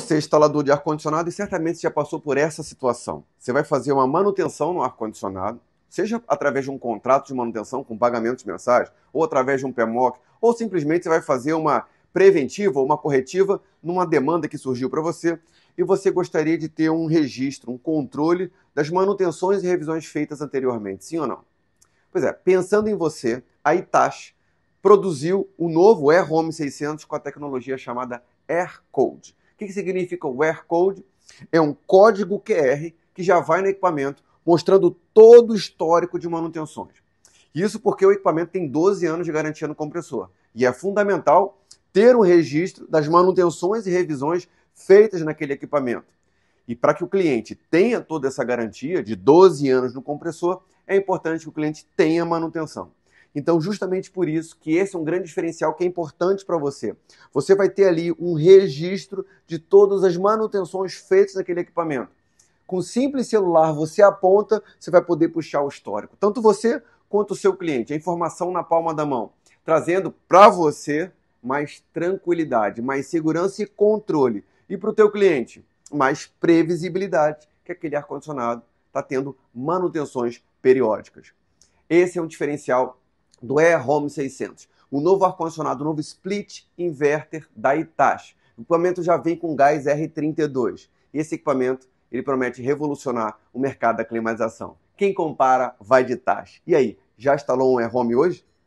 você é instalador de ar-condicionado e certamente já passou por essa situação. Você vai fazer uma manutenção no ar-condicionado, seja através de um contrato de manutenção com pagamentos mensais, ou através de um PMOC, ou simplesmente você vai fazer uma preventiva ou uma corretiva numa demanda que surgiu para você e você gostaria de ter um registro, um controle das manutenções e revisões feitas anteriormente, sim ou não? Pois é, pensando em você, a Itachi produziu o novo Air Home 600 com a tecnologia chamada Air Code. O que significa o QR Code? É um código QR que já vai no equipamento mostrando todo o histórico de manutenções. Isso porque o equipamento tem 12 anos de garantia no compressor e é fundamental ter o um registro das manutenções e revisões feitas naquele equipamento. E para que o cliente tenha toda essa garantia de 12 anos no compressor, é importante que o cliente tenha manutenção. Então, justamente por isso que esse é um grande diferencial que é importante para você. Você vai ter ali um registro de todas as manutenções feitas naquele equipamento. Com um simples celular, você aponta, você vai poder puxar o histórico. Tanto você quanto o seu cliente. A informação na palma da mão, trazendo para você mais tranquilidade, mais segurança e controle. E para o teu cliente, mais previsibilidade, que aquele ar-condicionado está tendo manutenções periódicas. Esse é um diferencial do Air Home 600, o novo ar-condicionado, o novo split inverter da Hitachi. O equipamento já vem com gás R32. Esse equipamento ele promete revolucionar o mercado da climatização. Quem compara vai de Hitachi. E aí, já instalou um Air Home hoje?